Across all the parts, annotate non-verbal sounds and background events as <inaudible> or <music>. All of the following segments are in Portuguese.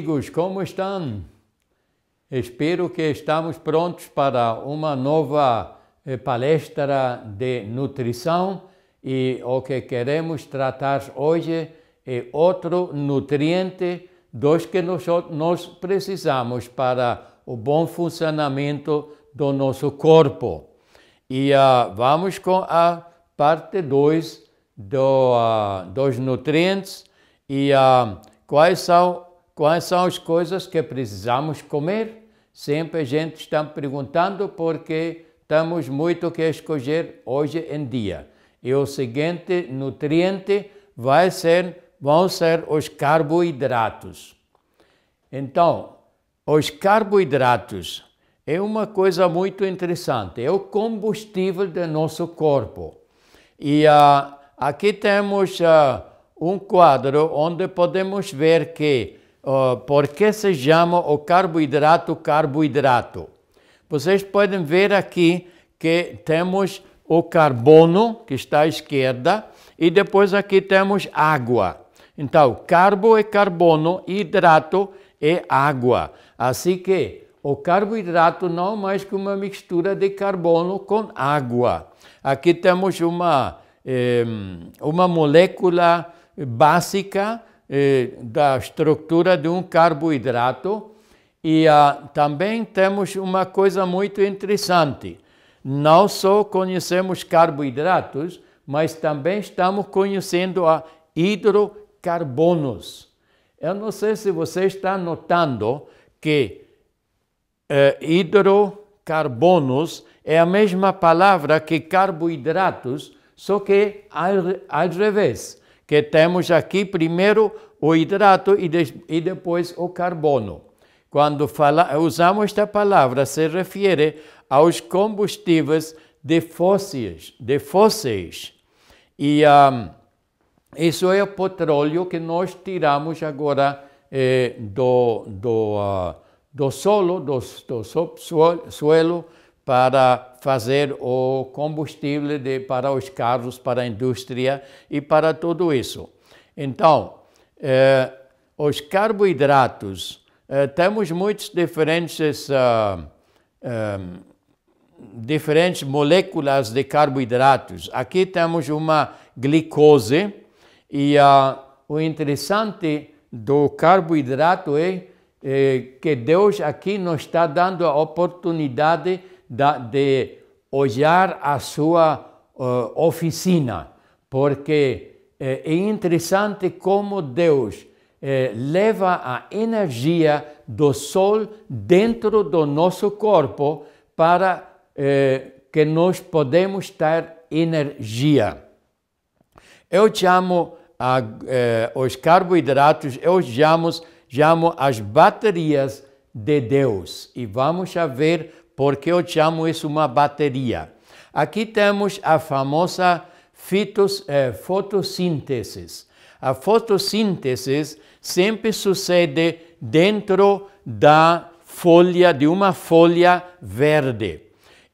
amigos, como estão? Espero que estamos prontos para uma nova eh, palestra de nutrição e o que queremos tratar hoje é outro nutriente dos que nós, precisamos para o bom funcionamento do nosso corpo. E uh, vamos com a parte 2 do, uh, dos nutrientes e uh, quais são Quais são as coisas que precisamos comer? Sempre a gente está perguntando porque temos muito que escolher hoje em dia. E o seguinte nutriente vai ser, vão ser os carboidratos. Então, os carboidratos é uma coisa muito interessante, é o combustível do nosso corpo. E uh, aqui temos uh, um quadro onde podemos ver que Uh, porque se chama o carboidrato carboidrato. Vocês podem ver aqui que temos o carbono, que está à esquerda, e depois aqui temos água. Então, carbo é carbono, hidrato é água. Assim que o carboidrato não é mais que uma mistura de carbono com água. Aqui temos uma, eh, uma molécula básica da estrutura de um carboidrato. E ah, também temos uma coisa muito interessante. Não só conhecemos carboidratos, mas também estamos conhecendo a ah, hidrocarbonos. Eu não sei se você está notando que eh, hidrocarbonos é a mesma palavra que carboidratos, só que ao, ao revés que temos aqui primeiro o hidrato e, de, e depois o carbono. Quando fala, usamos esta palavra, se refere aos combustíveis de fósseis. De fósseis. E um, isso é o petróleo que nós tiramos agora eh, do, do, uh, do solo, do, do para fazer o combustível de, para os carros, para a indústria e para tudo isso. Então, eh, os carboidratos, eh, temos muitas diferentes, ah, eh, diferentes moléculas de carboidratos. Aqui temos uma glicose e ah, o interessante do carboidrato é, é que Deus aqui nos está dando a oportunidade de olhar a sua uh, oficina, porque eh, é interessante como Deus eh, leva a energia do sol dentro do nosso corpo para eh, que nós podemos ter energia. Eu chamo a, eh, os carboidratos, eu chamo, chamo as baterias de Deus e vamos a ver porque eu chamo isso é uma bateria. Aqui temos a famosa fitos, eh, é, fotossíntese. A fotossíntese sempre sucede dentro da folha, de uma folha verde.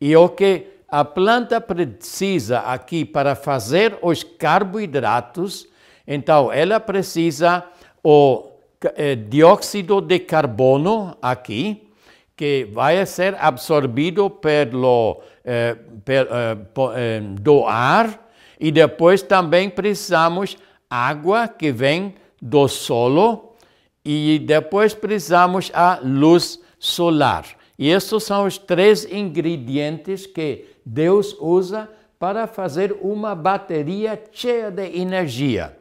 E o que a planta precisa aqui para fazer os carboidratos, então ela precisa o eh, dióxido de carbono aqui, que vai ser absorvido pelo, eh, per, eh, eh do ar e depois também precisamos água que vem do solo e depois precisamos a luz solar. E esses são os três ingredientes que Deus usa para fazer uma bateria cheia de energia.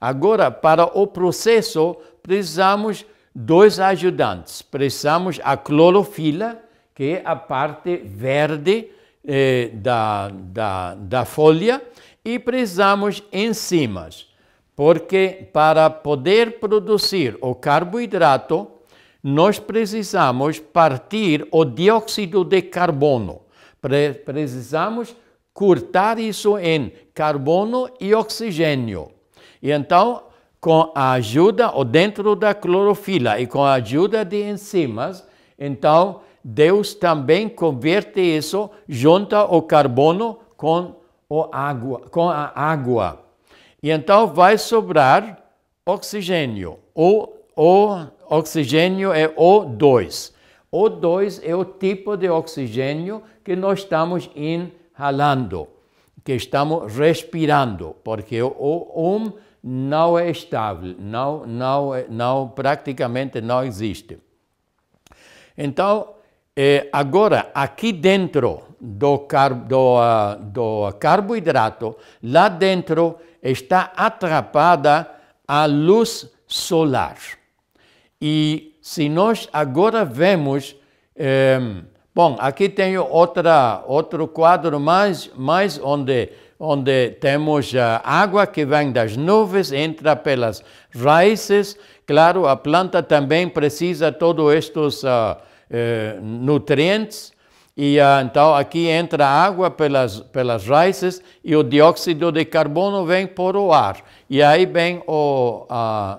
Agora, para o processo, precisamos dois ajudantes. Precisamos a clorofila, que é a parte verde eh, da, da, da folha, e precisamos enzimas, porque para poder produzir o carboidrato, nós precisamos partir o dióxido de carbono. Pre precisamos cortar isso em carbono e oxigênio. E então com a ajuda, ou dentro da clorofila e com a ajuda de enzimas, então Deus também converte isso, junta o carbono com, o água, com a água. E então vai sobrar oxigênio. O, o oxigênio é O2. O2 é o tipo de oxigênio que nós estamos inhalando, que estamos respirando, porque o um não é estável, não, não, é, não, praticamente não existe. Então, eh, agora, aqui dentro do, car do, uh, do carboidrato, lá dentro está atrapada a luz solar. E se nós agora vemos, eh, bom, aqui tenho outra, outro quadro mais, mais onde onde temos a água que vem das nuvens, entra pelas raízes. Claro, a planta também precisa de todos estes uh, ah, eh, nutrientes. E uh, então aqui entra água pelas, pelas raízes e o dióxido de carbono vem por o ar. E aí vem o, a,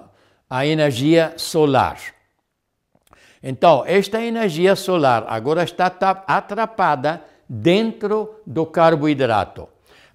a energia solar. Então, esta energia solar agora está atrapada dentro do carboidrato.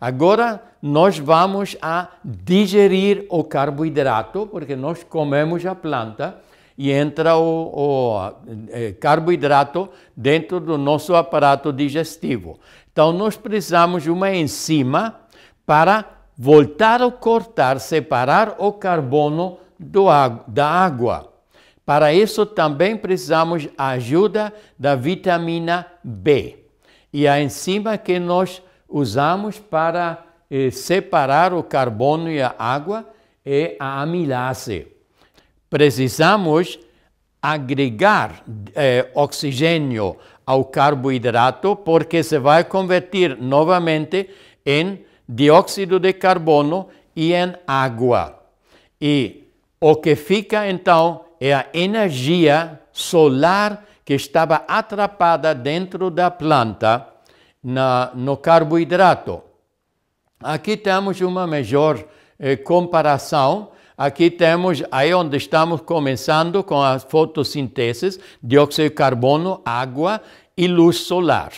Agora nós vamos a digerir o carboidrato, porque nós comemos a planta e entra o, o eh, carboidrato dentro do nosso aparato digestivo. Então nós precisamos de uma enzima para voltar a cortar, separar o carbono do, da água. Para isso também precisamos a ajuda da vitamina B. E a enzima que nós usamos para eh, separar o carbono e a água é a amilase. Precisamos agregar eh, oxigênio ao carboidrato porque se vai convertir novamente em dióxido de carbono e em água. E o que fica então é a energia solar que estava atrapada dentro da planta na, no carboidrato. Aqui temos uma melhor eh, comparação. Aqui temos aí onde estamos começando com a fotossíntese, dióxido de carbono, água e luz solar.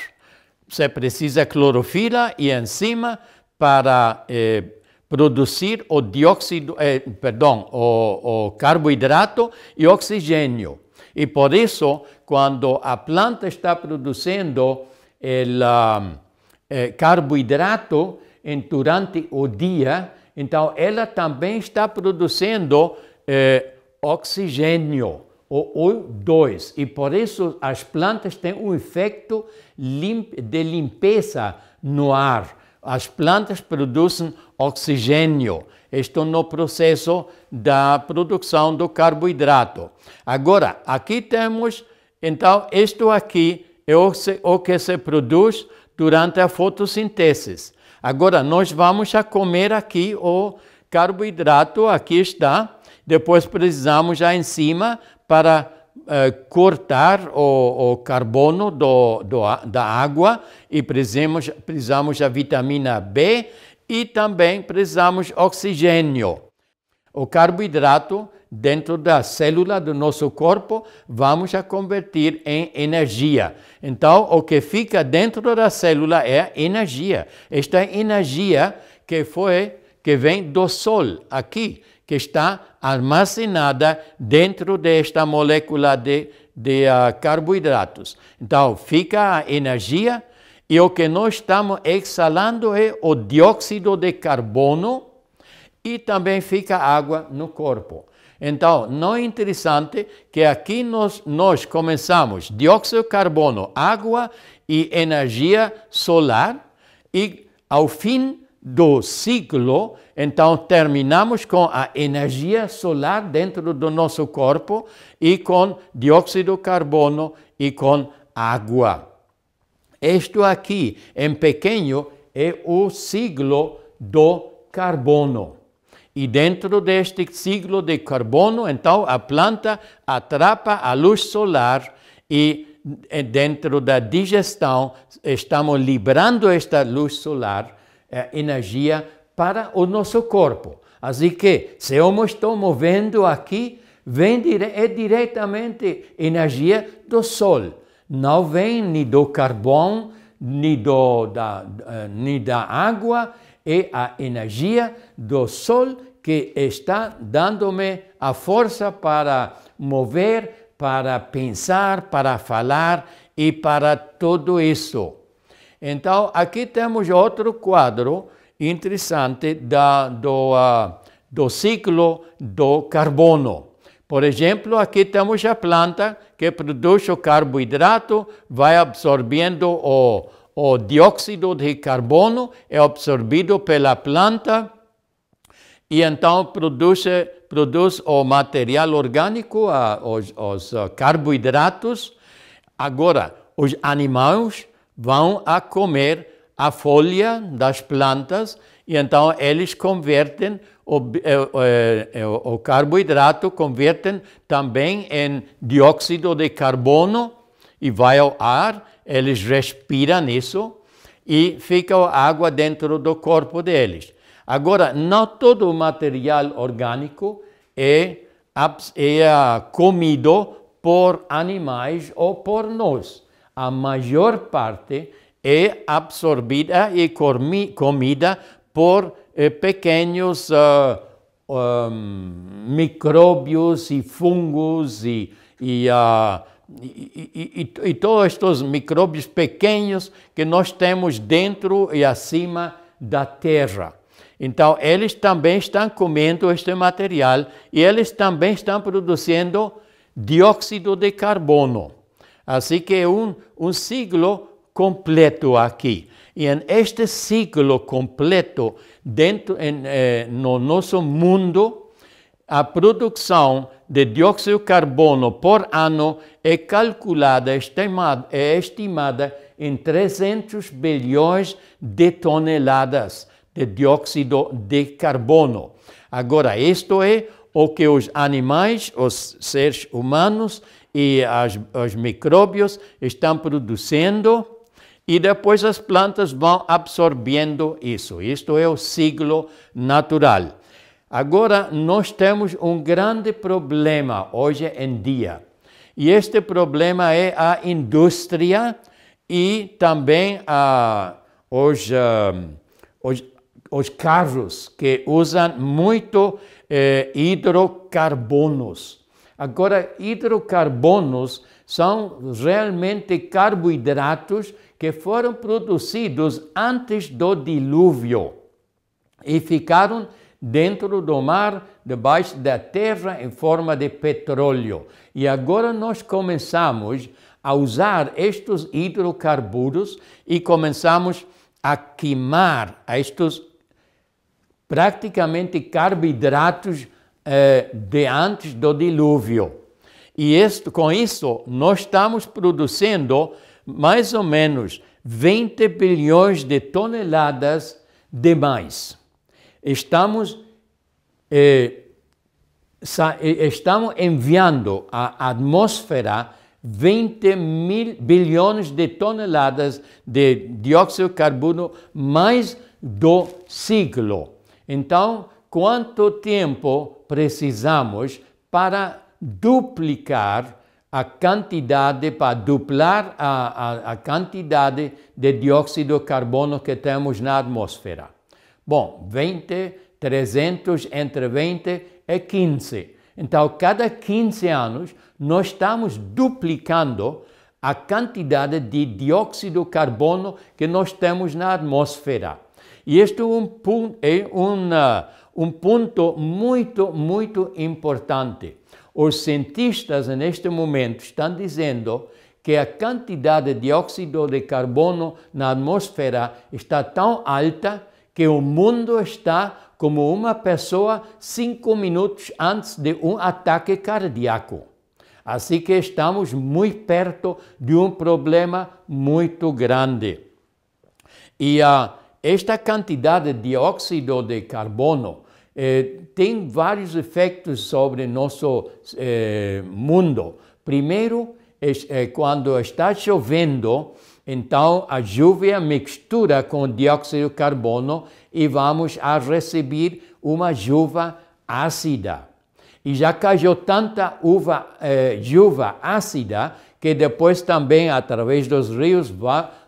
Você precisa clorofila e enzima para eh, produzir o dióxido, eh, perdão, o, o carboidrato e oxigênio. E por isso, quando a planta está produzindo el um, eh, carboidrato durante o dia, então ela também está produzindo eh, oxigênio, o O2, e por isso as plantas têm um efeito lim de limpeza no ar. As plantas produzem oxigênio, estão no processo da produção do carboidrato. Agora, aqui temos, então, isto aqui o que se produz durante a fotossíntese. Agora, nós vamos a comer aqui o carboidrato, aqui está. Depois precisamos a enzima para eh, cortar o, o carbono do, do, da água e precisamos, precisamos a vitamina B e também precisamos oxigênio. O carboidrato dentro da célula do nosso corpo, vamos a convertir em energia. Então, o que fica dentro da célula é energia. Esta energia que foi que vem do sol aqui, que está armazenada dentro desta molécula de, de uh, carboidratos. Então, fica a energia e o que nós estamos exalando é o dióxido de carbono e também fica água no corpo. Então, não é interessante que aqui nós, nós começamos dióxido de carbono, água e energia solar e ao fim do ciclo, então terminamos com a energia solar dentro do nosso corpo e com dióxido de carbono e com água. Isto aqui, em pequeno, é o ciclo do carbono. E dentro deste ciclo de carbono, então, a planta atrapa a luz solar e eh, dentro da digestão estamos liberando esta luz solar, eh, energia para o nosso corpo. Assim que, se eu me estou movendo aqui, vem dire é diretamente energia do sol. Não vem nem do carbono, nem, do, da, eh, nem da água, é a energia do sol que está dando-me a força para mover, para pensar, para falar e para tudo isso. Então, aqui temos outro quadro interessante da, do, uh, do ciclo do carbono. Por exemplo, aqui temos a planta que produz o carboidrato, vai absorvendo o, o dióxido de carbono, é absorvido pela planta e então produz, produz o material orgânico, a, os, os, eh, carboidratos. Agora, os animais vão a comer a folha das plantas e então eles convertem o, eh, eh, o, o carboidrato, convertem também em dióxido de carbono e vai ao ar, eles respiram isso e fica a água dentro do corpo deles. Agora, não todo o material orgânico é, é ah, comido por animais ou por nós. A maior parte é absorvida e comida por eh, pequenos uh, ah, um, ah, micróbios e fungos e, e, uh, e, e, todos estes micróbios pequenos que nós temos dentro e acima da terra. Então, eles também estão comendo este material e eles também estão produzindo dióxido de carbono. Assim que é um, um ciclo completo aqui. E em este ciclo completo, dentro em, eh, no nosso mundo, a produção de dióxido de carbono por ano é calculada, estimada, é estimada em 300 bilhões de toneladas de dióxido de carbono. Agora, isto é o que os animais, os seres humanos e as, os micróbios estão produzindo e depois as plantas vão absorvendo isso. Isto é o ciclo natural. Agora, nós temos um grande problema hoje em dia. E este problema é a indústria e também a, os, eh, os os carros que usam muito eh, hidrocarbonos. Agora, hidrocarbonos são realmente carboidratos que foram produzidos antes do dilúvio e ficaram dentro do mar, debaixo da terra, em forma de petróleo. E agora nós começamos a usar estes hidrocarburos e começamos a queimar estes praticamente carboidratos eh, de antes do dilúvio. E isto, com isso, nós estamos produzindo mais ou menos 20 bilhões de toneladas de mais. Estamos, eh, eh estamos enviando à atmosfera 20 mil bilhões de toneladas de dióxido de carbono mais do ciclo então, quanto tempo precisamos para duplicar a quantidade, para duplar a, a, a quantidade de dióxido de carbono que temos na atmosfera? Bom, 20, 300, entre 20 e 15. Então, cada 15 anos, nós estamos duplicando a quantidade de dióxido de carbono que nós temos na atmosfera. E este é um, é uma, um ponto muito, muito importante. Os cientistas, neste momento, estão dizendo que a quantidade de dióxido de carbono na atmosfera está tão alta que o mundo está como uma pessoa cinco minutos antes de um ataque cardíaco. Assim que estamos muito perto de um problema muito grande. E a uh, esta quantidade de dióxido de carbono eh, tem vários efeitos sobre nosso eh, mundo. Primeiro, é, é, quando está chovendo, então a chuva mistura com dióxido de carbono e vamos a receber uma chuva ácida. E já caiu tanta uva, eh, chuva ácida que depois também através dos rios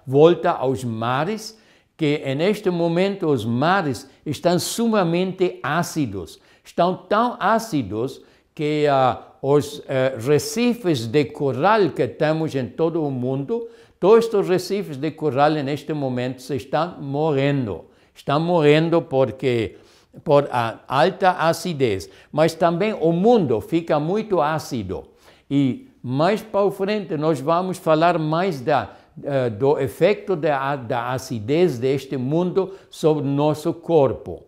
volta aos mares que neste momento os mares estão sumamente ácidos, estão tão ácidos que uh, os uh, recifes de coral que temos em todo o mundo, todos os recifes de coral neste momento se estão morrendo. Estão morrendo porque por a alta acidez, mas também o mundo fica muito ácido. E mais para frente nós vamos falar mais da eh, do efeito da, da acidez deste mundo sobre nosso corpo.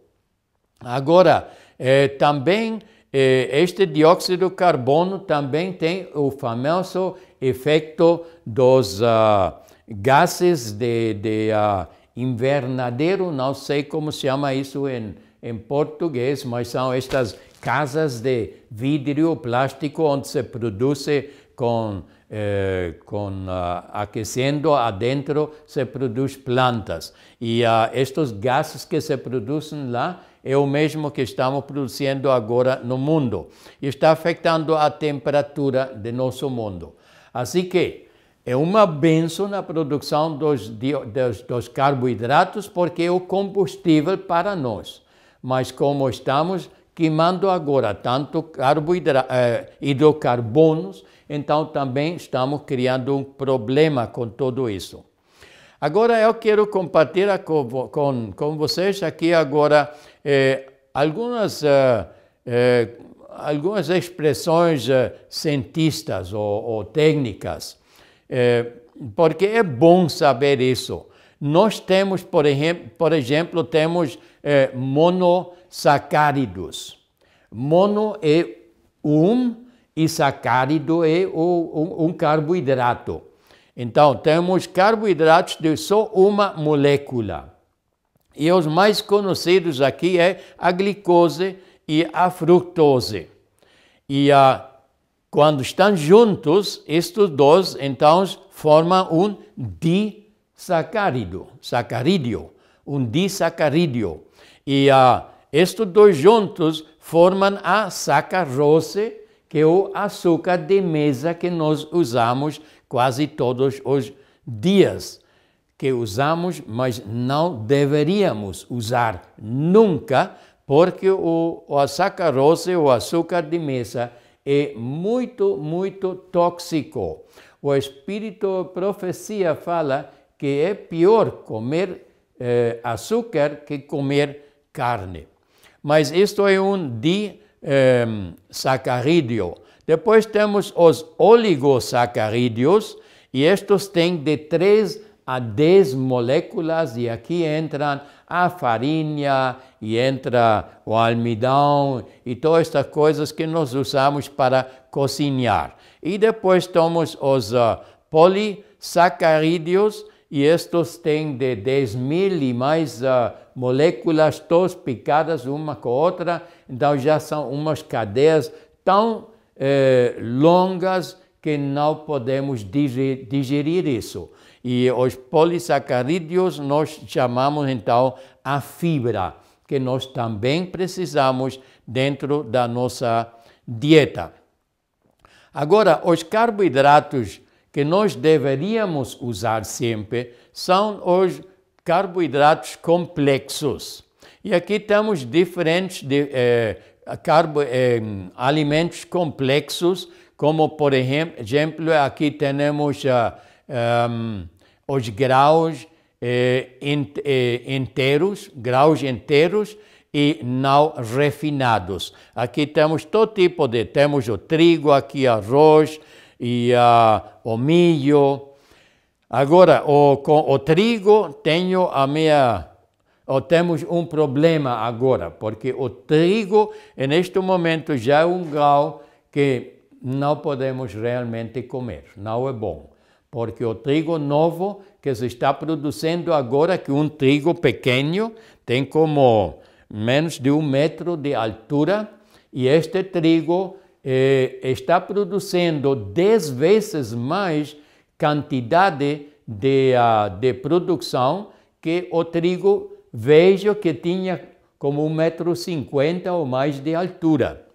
Agora, eh, também eh, este dióxido de carbono também tem o famoso efeito dos ah, gases de, de ah, invernadeiro, não sei como se chama isso em, em português, mas são estas casas de vidro plástico onde se produz com eh, com aquecendo uh, aqueciendo adentro se produz plantas e uh, ah, estes gases que se produzem lá é o mesmo que estamos produzindo agora no mundo e está afetando a temperatura de nosso mundo. Assim que é uma benção na produção dos, dos, dos carboidratos porque é o combustível para nós. Mas como estamos queimando agora tanto eh, hidrocarbonos então também estamos criando um problema com tudo isso. Agora eu quero compartilhar com, com, com vocês aqui agora eh, algumas, eh, eh, algumas expressões eh, cientistas ou, ou técnicas, eh, porque é bom saber isso. Nós temos, por exemplo, por exemplo temos eh, monossacáridos. Mono é um e sacárido é o, um, um carboidrato. Então, temos carboidratos de só uma molécula. E os mais conhecidos aqui é a glicose e a fructose. E a, ah, quando estão juntos, estes dois, então, formam um disacárido, sacarídeo, um disacarídeo. E a, ah, estes dois juntos formam a sacarose, que é o açúcar de mesa que nós usamos quase todos os dias, que usamos, mas não deveríamos usar nunca, porque o, o sacarose, o açúcar de mesa, é muito, muito tóxico. O Espírito Profecia fala que é pior comer eh, açúcar que comer carne. Mas isto é um di eh, sacarídeo. Depois temos os oligosacarídeos, e estes têm de 3 a 10 moléculas, e aqui entram a farinha, e entra o almidão, e todas estas coisas que nós usamos para cozinhar. E depois temos os uh, e estes têm de 10 mil e mais uh, moléculas todas picadas uma com a outra, então já são umas cadeias tão eh, longas que não podemos digerir, digerir isso. E os polissacarídeos nós chamamos então a fibra, que nós também precisamos dentro da nossa dieta. Agora, os carboidratos que nós deveríamos usar sempre são os carboidratos complexos. E aqui temos diferentes de, eh, carbo, eh, alimentos complexos, como por exemplo, aqui temos um, ah, ehm, os graus eh, eh, inteiros, graus inteiros e não refinados. Aqui temos todo tipo de, temos o trigo, aqui arroz, e ah, o milho. Agora, o, com o trigo, tenho a minha, ou temos um problema agora, porque o trigo, neste momento, já é um grau que não podemos realmente comer, não é bom. Porque o trigo novo que se está produzindo agora, que um trigo pequeno tem como menos de um metro de altura, e este trigo eh, está produzindo 10 vezes mais quantidade de, uh, de produção que o trigo vejo que tinha como 1,50m ou mais de altura.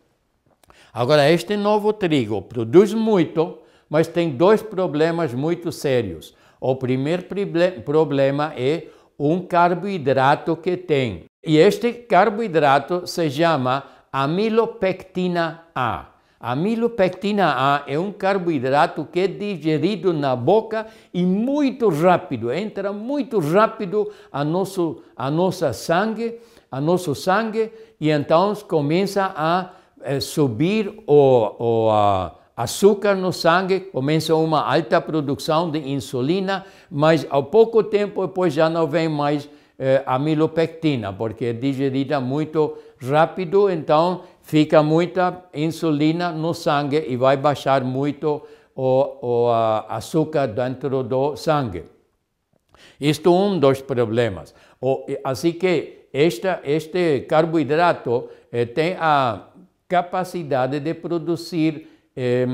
Agora, este novo trigo produz muito, mas tem dois problemas muito sérios. O primeiro problema é um carboidrato que tem. E este carboidrato se chama amilopectina A. A amilopectina A é um carboidrato que é digerido na boca e muito rápido, entra muito rápido a nosso a nossa sangue, a nosso sangue e então começa a eh, subir o, o a, açúcar no sangue, começa uma alta produção de insulina, mas ao pouco tempo depois já não vem mais eh, a amilopectina, porque é digerida muito rápido, então fica muita insulina no sangue e vai baixar muito o, o açúcar dentro do sangue. Isto é um dos problemas. O, assim que esta, este carboidrato eh, tem a capacidade de produzir eh,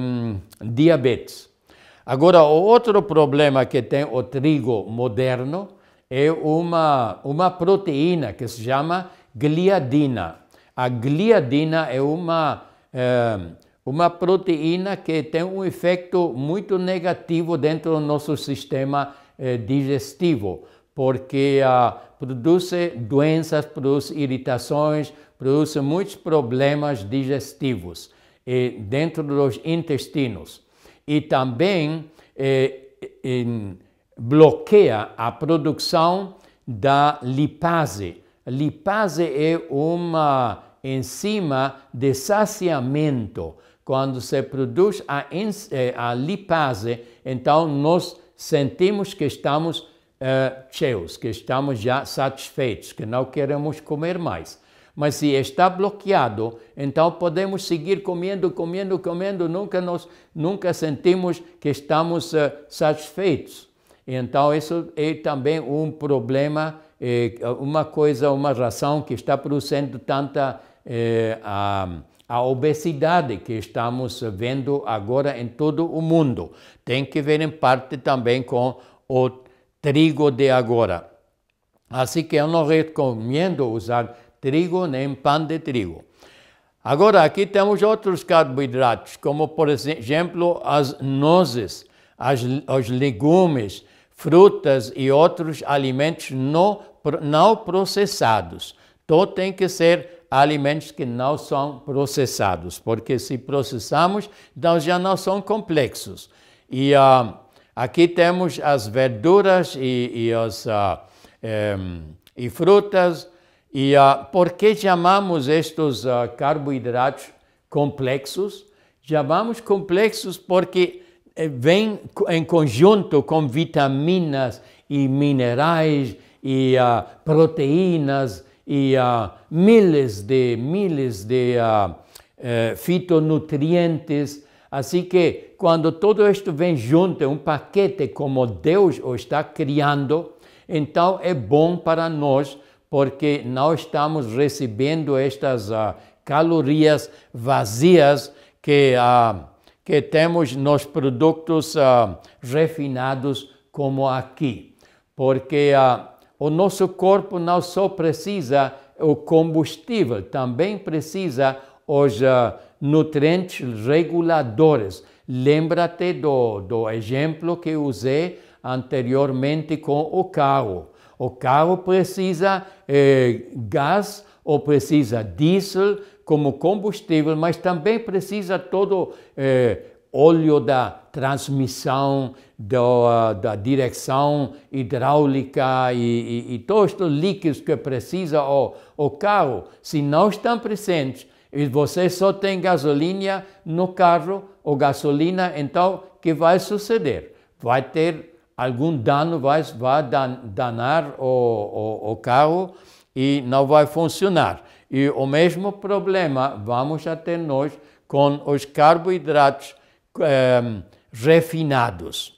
diabetes. Agora, o outro problema que tem o trigo moderno é uma, uma proteína que se chama gliadina. A gliadina é uma, é, uma proteína que tem um efeito muito negativo dentro do nosso sistema é, digestivo, porque ah, produz doenças, produz irritações, produz muitos problemas digestivos eh, dentro dos intestinos. E também bloqueia a produção da lipase, Lipase é uma enzima de saciamento. Quando se produz a, eh, a lipase, então nós sentimos que estamos uh, eh, cheios, que estamos já satisfeitos, que não queremos comer mais. Mas se está bloqueado, então podemos seguir comendo, comendo, comendo, nunca, nos, nunca sentimos que estamos uh, satisfeitos. Então, isso é também um problema eh, uma coisa, uma razão que está produzindo tanta eh, a, a obesidade que estamos vendo agora em todo o mundo. Tem que ver em parte também com o trigo de agora. Assim que eu não recomendo usar trigo nem pão de trigo. Agora, aqui temos outros carboidratos, como por exemplo as nozes, as, os legumes, frutas e outros alimentos não não processados. Então tem que ser alimentos que não são processados, porque se processamos, então já não são complexos. E uh, aqui temos as verduras e, e, uh, e frutas. E uh, por que chamamos estes uh, carboidratos complexos? Chamamos complexos porque eh, vêm em conjunto com vitaminas e minerais e uh, proteínas e uh, miles de miles de uh, fitonutrientes. Assim que quando tudo isto vem junto, é um paquete como Deus o está criando, então é bom para nós, porque não estamos recebendo estas calorias vazias que, que temos nos produtos refinados como aqui. Porque uh, o nosso corpo não só precisa o combustível, também precisa os ah, nutrientes reguladores. Lembra-te do, do exemplo que usei anteriormente com o carro. O carro precisa eh, gás ou precisa diesel como combustível, mas também precisa todo eh, óleo da transmissão do, da direção hidráulica e, e, e, todos os líquidos que precisa o, o carro. Se não estão presentes e você só tem gasolina no carro ou gasolina, então o que vai suceder? Vai ter algum dano, vai, vai danar o, o, o carro e não vai funcionar. E o mesmo problema vamos até nós com os carboidratos. Eh, refinados.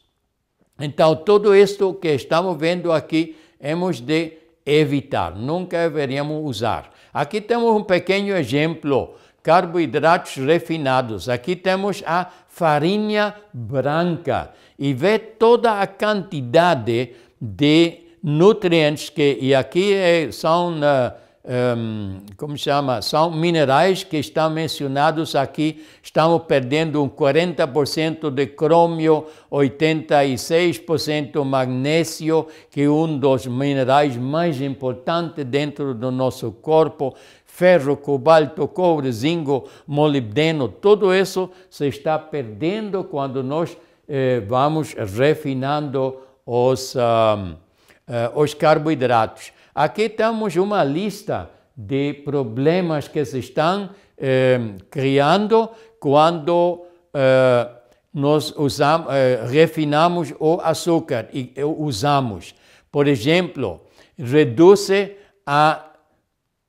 Então, tudo isto que estamos vendo aqui, hemos de evitar, nunca deveríamos usar. Aqui temos um pequeno exemplo, carboidratos refinados. Aqui temos a farinha branca e vê toda a quantidade de nutrientes que, e aqui eh, são... Uh, um, como chama? São minerais que estão mencionados aqui. Estamos perdendo um 40% de crômio, 86% magnésio, que é um dos minerais mais importantes dentro do nosso corpo. Ferro, cobalto, cobre, zinco, molibdeno, tudo isso se está perdendo quando nós eh, vamos refinando os, eh, os carboidratos. Aqui temos uma lista de problemas que se estão eh, criando quando eh, nós usamos, eh, refinamos o açúcar e eh, usamos. Por exemplo, reduz a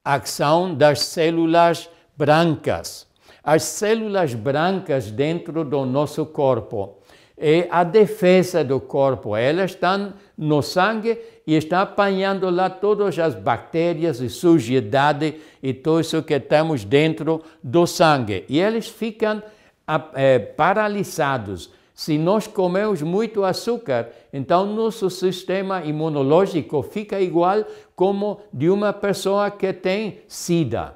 ação das células brancas. As células brancas dentro do nosso corpo é a defesa do corpo. Elas estão no sangue e estão apanhando lá todas as bactérias e sujidade e tudo isso que estamos dentro do sangue. E eles ficam é, paralisados. Se nós comemos muito açúcar, então nosso sistema imunológico fica igual como de uma pessoa que tem sida.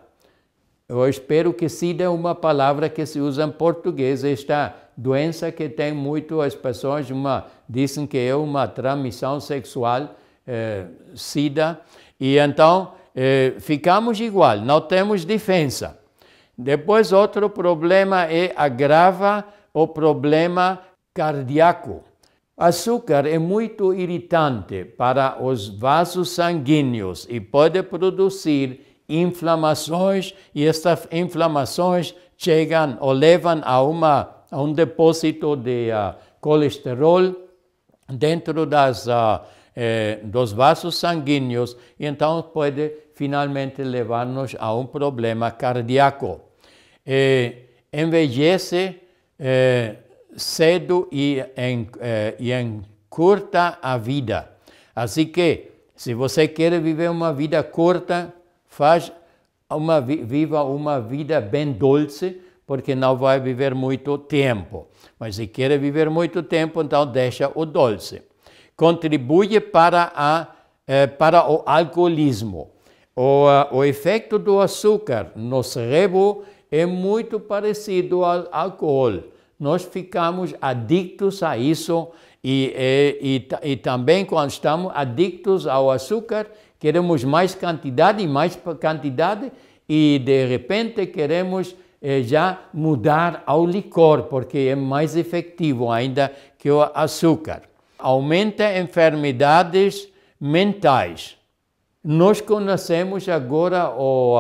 Eu espero que sida é uma palavra que se usa em português, está doença que tem muito as pessoas uma dizem que é uma transmissão sexual eh, sida e então eh, ficamos igual não temos defesa depois outro problema é agrava o problema cardíaco açúcar é muito irritante para os vasos sanguíneos e pode produzir inflamações e estas inflamações chegam ou levam a uma a um depósito de uh, colesterol dentro das, uh, eh, dos vasos sanguíneos, e então pode finalmente levar-nos a um problema cardíaco. Eh, envelhece eh, cedo e, em, eh, e encurta a vida. Assim que, se você quer viver uma vida curta, faz uma, viva uma vida bem doce, porque não vai viver muito tempo. Mas se quer viver muito tempo, então deixa o doce. Contribui para, a, eh, para o alcoolismo. O, eh, o efeito do açúcar no cérebro é muito parecido ao álcool. Nós ficamos adictos a isso e, eh, e, e, e também quando estamos adictos ao açúcar, queremos mais quantidade e mais quantidade e de repente queremos eh, já mudar ao licor, porque é mais efetivo ainda que o açúcar. Aumenta enfermidades mentais. Nós conhecemos agora, o,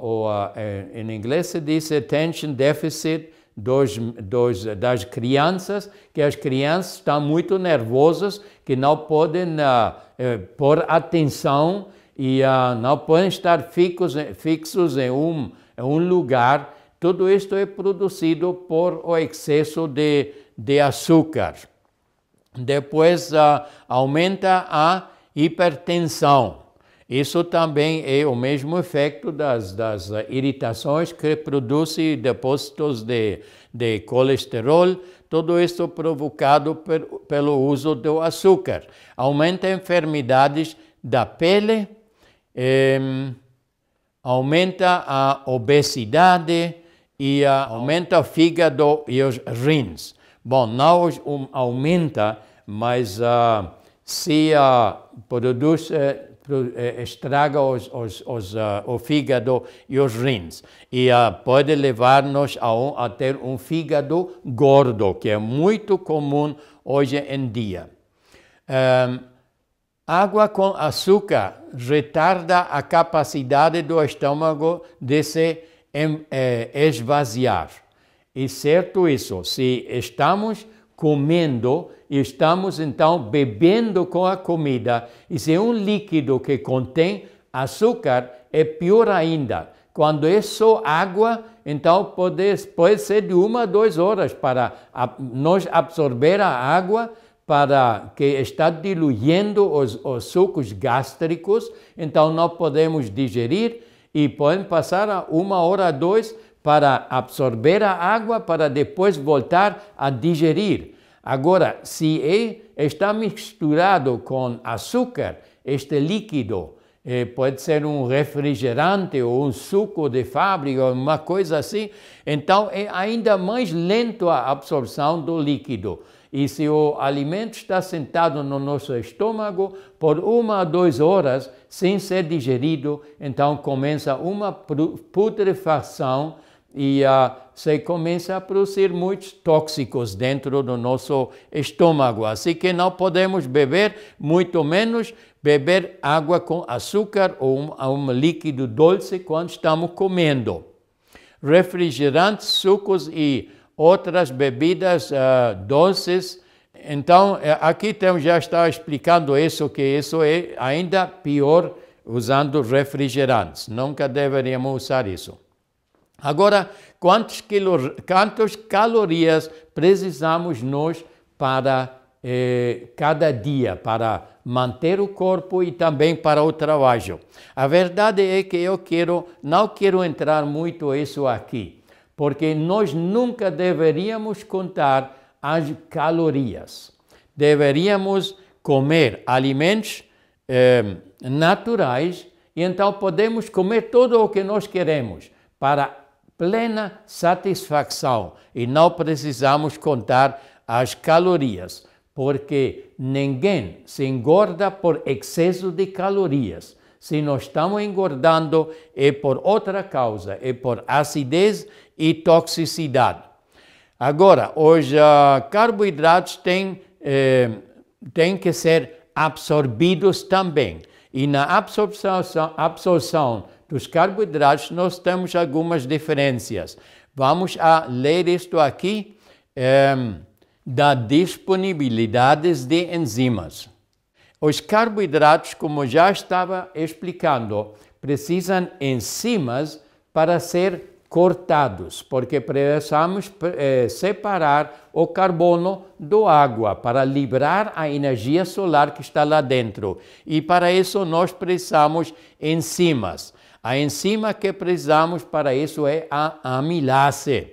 o, é, em inglês se diz attention deficit dos, dos, das crianças, que as crianças estão muito nervosas, que não podem uh, pôr atenção e uh, não podem estar fixos, fixos em, um, em um lugar tudo isto é produzido por o excesso de, de açúcar. Depois uh, aumenta a hipertensão. Isso também é o mesmo efeito das, das ah, irritações que produz depósitos de, de colesterol, tudo isso provocado per, pelo uso do açúcar. Aumenta enfermidades da pele, eh, aumenta a obesidade, e uh, aumenta o fígado e os rins. Bom, não um, aumenta, mas uh, se uh, produz, estraga os, os, os o fígado e os rins. E pode levar-nos a, um, a ter um fígado gordo, que é muito comum hoje em dia. Um, ehm, Água com açúcar retarda a capacidade do estômago de se eh, esvaziar. E certo isso, se estamos comendo, estamos então bebendo com a comida, e se é um líquido que contém açúcar, é pior ainda. Quando é só água, então pode, pode ser de uma a duas horas para nós absorver a água para que está diluindo os, os sucos gástricos, então não podemos digerir e podem passar uma hora dois para absorver a água, para depois voltar a digerir. Agora, se está misturado com açúcar, este líquido, eh, pode ser um refrigerante ou um suco de fábrica, uma coisa assim, então é ainda mais lento a absorção do líquido. E se o alimento está sentado no nosso estômago por uma a duas horas sem ser digerido, então começa uma putrefação e uh, ah, se começa a produzir muitos tóxicos dentro do nosso estômago. Assim que não podemos beber, muito menos beber água com açúcar ou um, um líquido doce quando estamos comendo. Refrigerantes, sucos e outras bebidas uh, doces. Então, eh, aqui tem, já está explicando isso, que isso é ainda pior usando refrigerantes. Nunca deveríamos usar isso. Agora, quantos, quilo, quantos calorias precisamos nós para eh, cada dia, para manter o corpo e também para o trabalho? A verdade é que eu quero, não quero entrar muito isso aqui porque nós nunca deveríamos contar as calorias. Deveríamos comer alimentos eh, naturais e então podemos comer tudo o que nós queremos para plena satisfação e não precisamos contar as calorias, porque ninguém se engorda por excesso de calorias. Se nós estamos engordando, é por outra causa, é por acidez e toxicidade. Agora, os ah, carboidratos têm, eh, têm que ser absorvidos também. E na absorção, absorção dos carboidratos, nós temos algumas diferenças. Vamos a ler isto aqui eh, da disponibilidades de enzimas. Os carboidratos, como já estava explicando, precisam enzimas para ser cortados, porque precisamos eh, separar o carbono do água para liberar a energia solar que está lá dentro. E para isso nós precisamos enzimas. A enzima que precisamos para isso é a amilase.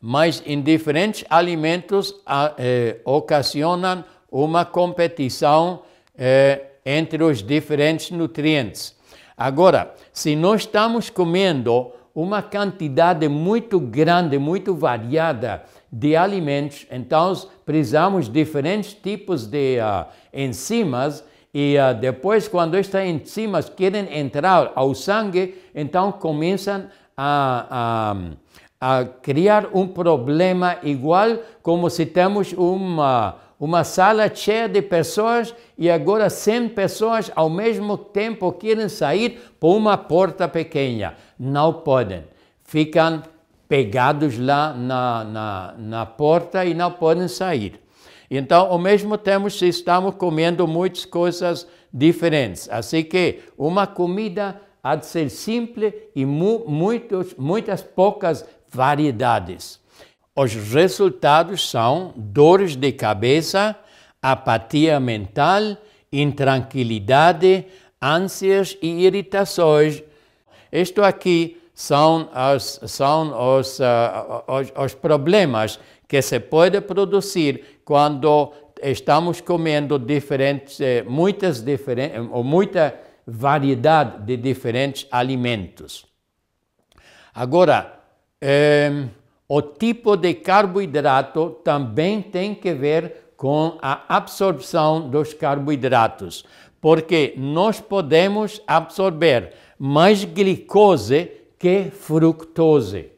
Mas em diferentes alimentos a, eh, ocasionam uma competição eh, entre os diferentes nutrientes. Agora, se nós estamos comendo uma quantidade muito grande, muito variada de alimentos, então precisamos de diferentes tipos de uh, enzimas e uh, depois, quando estas enzimas querem entrar ao sangue, então começam a, a, a criar um problema igual como se temos uma uma sala cheia de pessoas e agora 100 pessoas ao mesmo tempo querem sair por uma porta pequena. Não podem. Ficam pegados lá na, na, na porta e não podem sair. Então, ao mesmo tempo, estamos comendo muitas coisas diferentes. Assim que uma comida há de ser simples e mu muitos, muitas poucas variedades. Os resultados são dores de cabeça, apatia mental, intranquilidade, ânsias e irritações. Isto aqui são, os são os, uh, os, os problemas que se pode produzir quando estamos comendo diferentes, eh, muitas diferentes, ou muita variedade de diferentes alimentos. Agora, eh, o tipo de carboidrato também tem que ver com a absorção dos carboidratos, porque nós podemos absorver mais glicose que fructose.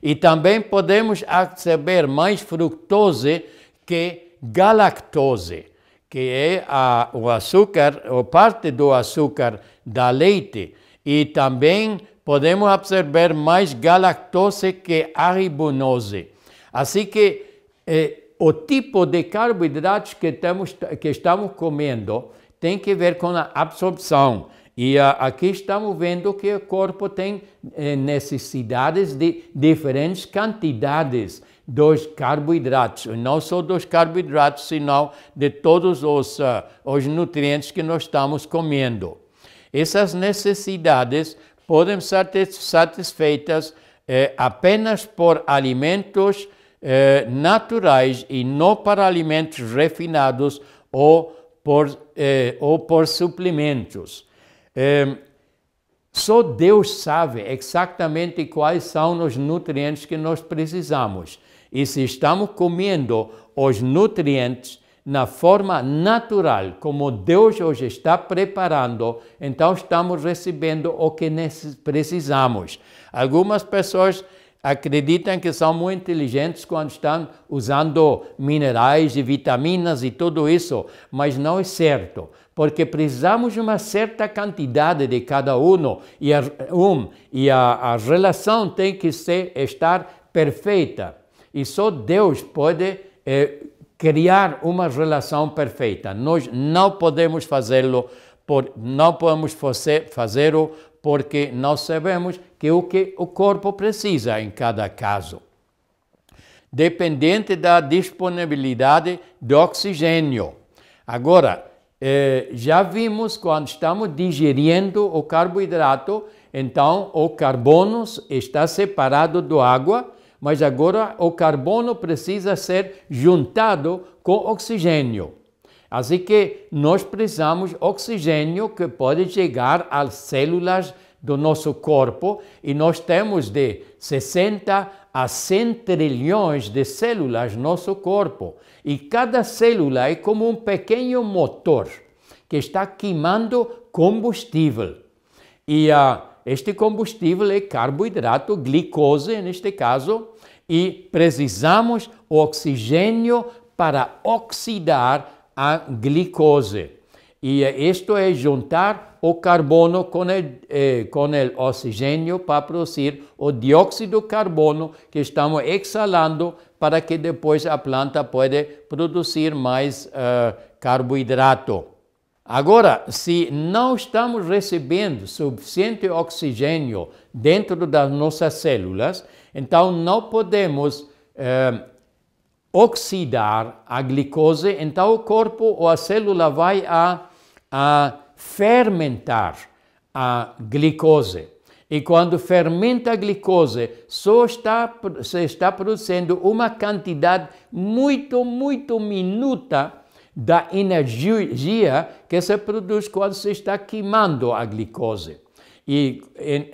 E também podemos absorver mais fructose que galactose, que é a, o açúcar, ou parte do açúcar da leite e também podemos observar mais galactose que arribonose. Assim que eh, o tipo de carboidratos que, temos, que estamos comendo tem que ver com a absorção. E uh, ah, aqui estamos vendo que o corpo tem eh, necessidades de diferentes quantidades dos carboidratos, não só dos carboidratos, senão de todos os, uh, ah, os nutrientes que nós estamos comendo. Essas necessidades podem ser satisfeitas eh, apenas por alimentos eh, naturais e não para alimentos refinados ou por, eh, ou por suplementos. Ehm, só Deus sabe exatamente quais são os nutrientes que nós precisamos. E se estamos comendo os nutrientes na forma natural, como Deus hoje está preparando, então estamos recebendo o que precisamos. Algumas pessoas acreditam que são muito inteligentes quando estão usando minerais e vitaminas e tudo isso, mas não é certo, porque precisamos de uma certa quantidade de cada um e a, um, e a, a relação tem que ser, estar perfeita. E só Deus pode eh, criar uma relação perfeita. Nós não podemos fazê-lo, por, não podemos fazê-lo porque não sabemos que é o que o corpo precisa em cada caso. Dependente da disponibilidade de oxigênio. Agora, eh, já vimos quando estamos digerindo o carboidrato, então o carbono está separado do água mas agora o carbono precisa ser juntado com oxigênio. Assim que nós precisamos oxigênio que pode chegar às células do nosso corpo e nós temos de 60 a 100 trilhões de células no nosso corpo e cada célula é como um pequeno motor que está queimando combustível. E uh, este combustível é carboidrato, glicose neste caso, e precisamos o oxigênio para oxidar a glicose. E é isto é juntar o carbono com o, eh, com o oxigênio para produzir o dióxido de carbono que estamos exalando para que depois a planta pode produzir mais uh, carboidrato. Agora, se não estamos recebendo suficiente oxigênio dentro das nossas células, então não podemos eh, oxidar a glicose, então o corpo ou a célula vai a, a fermentar a glicose. E quando fermenta a glicose, só está, se está produzindo uma quantidade muito, muito minuta da energia que se produz quando se está queimando a glicose. E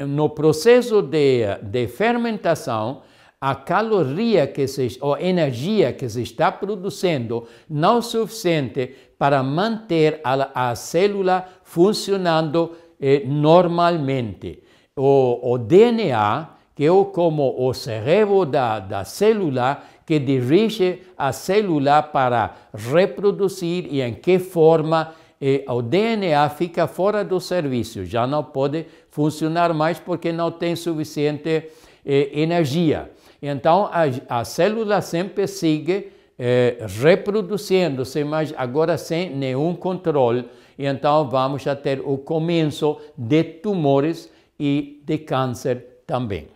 no processo de, de fermentação, a caloria que se, ou energia que se está produzindo não é suficiente para manter a, a célula funcionando eh, normalmente. O, o DNA, que é como o cérebro da, da célula, que dirige a célula para reproduzir e em que forma eh, o DNA fica fora do serviço, já não pode funcionar mais porque não tem suficiente eh, energia. Então a, a, célula sempre segue eh, reproduzindo-se, mas agora sem nenhum controle. Então vamos a ter o começo de tumores e de câncer também.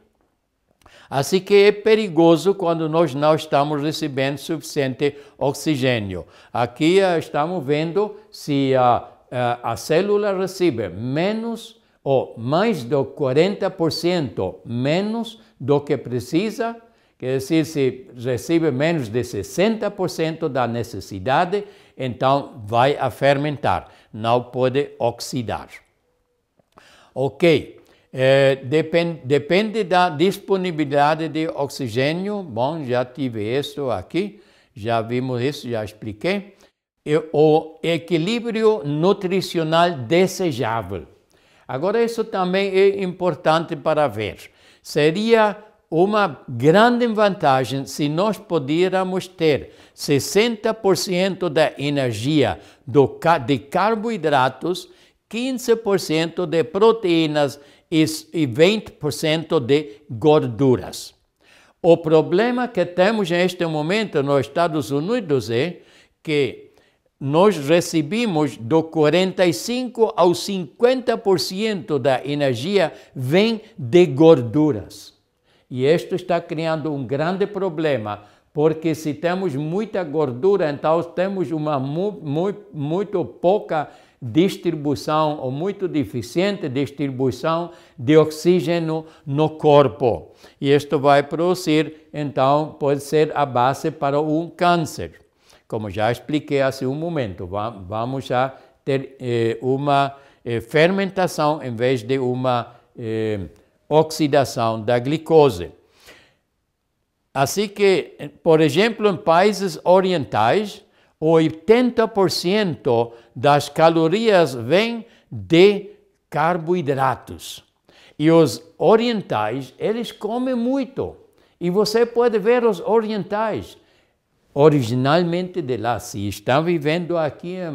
Assim que é perigoso quando nós não estamos recebendo suficiente oxigênio. Aqui eh, estamos vendo se a, a, eh, a célula recebe menos ou mais do 40% menos do que precisa, quer dizer, se recebe menos de 60% da necessidade, então vai a fermentar, não pode oxidar. Ok, é, depend, depende da disponibilidade de oxigênio. Bom, já tive isso aqui, já vimos isso, já expliquei. E, o equilíbrio nutricional desejável. Agora, isso também é importante para ver. Seria uma grande vantagem se nós pudéssemos ter 60% da energia do, de carboidratos, 15% de proteínas e 20% de gorduras. O problema que temos neste momento nos Estados Unidos é que nós recebemos do 45 ao 50% da energia vem de gorduras. E isto está criando um grande problema, porque se temos muita gordura, então temos uma mu muito pouca distribuição ou muito deficiente distribuição de oxígeno no corpo. E isto vai produzir, então, pode ser a base para um câncer. Como já expliquei há um momento, vamos já ter eh, uma eh, fermentação em vez de uma eh, oxidação da glicose. Assim que, por exemplo, em países orientais, 80% das calorias vêm de carboidratos. E os orientais, eles comem muito. E você pode ver os orientais, originalmente de lá. Se estão vivendo aqui em,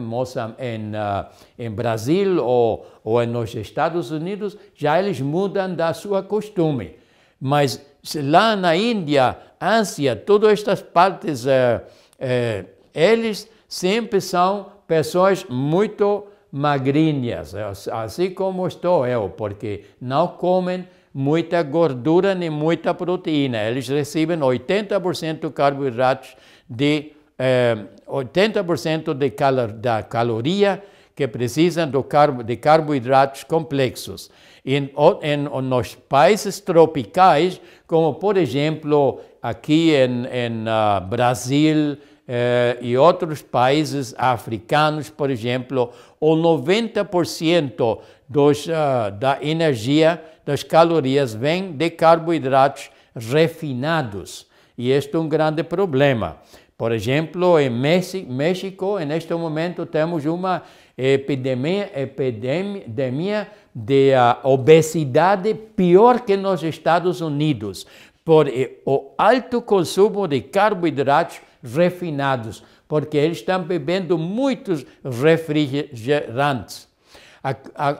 em, uh, em Brasil ou, ou nos Estados Unidos, já eles mudam da sua costume. Mas lá na Índia, Ásia, todas estas partes uh, uh, eles sempre são pessoas muito magrinhas, é assim como estou eu, porque não comem muita gordura nem muita proteína. Eles recebem 80% de carboidratos de eh, 80% de da caloria que precisam do de carboidratos complexos. Em, em, nos países tropicais, como por exemplo aqui em, em uh, Brasil, eh, e outros países africanos, por exemplo, o 90% dos, uh, da energia, das calorias, vem de carboidratos refinados. E este é um grande problema. Por exemplo, em México, neste momento, temos uma epidemia, epidemia de uh, eh, obesidade pior que nos Estados Unidos, por uh, o alto consumo de carboidratos refinados, porque eles estão bebendo muitos refrigerantes.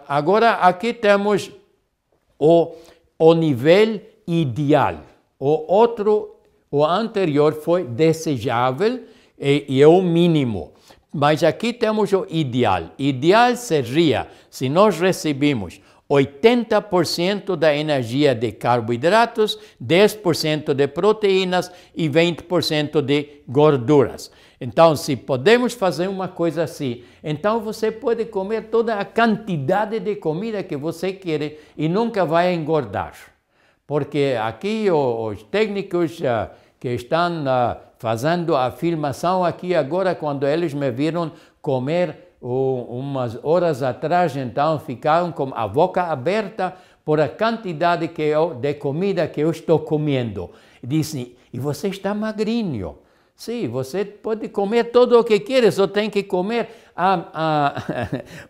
Agora, aqui temos o, o nível ideal. O outro, o anterior foi desejável e, e é o mínimo. Mas aqui temos o ideal. Ideal seria se nós recebemos 80% da energia de carboidratos, 10% de proteínas e 20% de gorduras. Então, se podemos fazer uma coisa assim, então você pode comer toda a quantidade de comida que você quer e nunca vai engordar. Porque aqui os técnicos ah, que estão ah, fazendo a filmação aqui agora, quando eles me viram comer umas horas atrás, então, ficaram com a boca aberta por a quantidade que eu, de comida que eu estou comendo. Dizem, e você está magrinho. Sim, você pode comer tudo o que quer, só tem que comer a a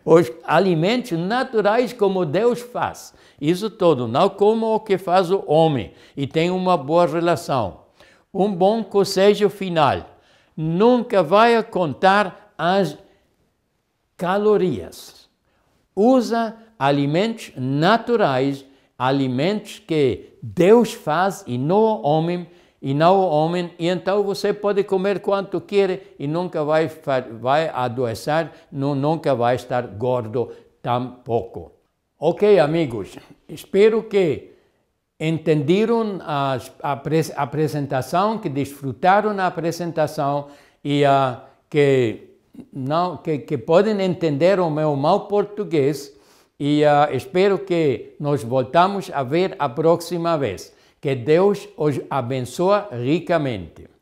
<laughs> os alimentos naturais como Deus faz. Isso todo, não como o que faz o homem. E tem uma boa relação. Um bom conselho final. Nunca vai contar as calorias. Usa alimentos naturais, alimentos que Deus faz e não o homem, e não o homem, e então você pode comer quanto quer e nunca vai, vai adoecer, não, nunca vai estar gordo tampouco. Ok, amigos, espero que entenderam a, apresentação, que desfrutaram a apresentação e uh, que não, que, que podem entender o meu mau português e uh, espero que nos voltamos a ver a próxima vez. Que Deus os abençoe ricamente.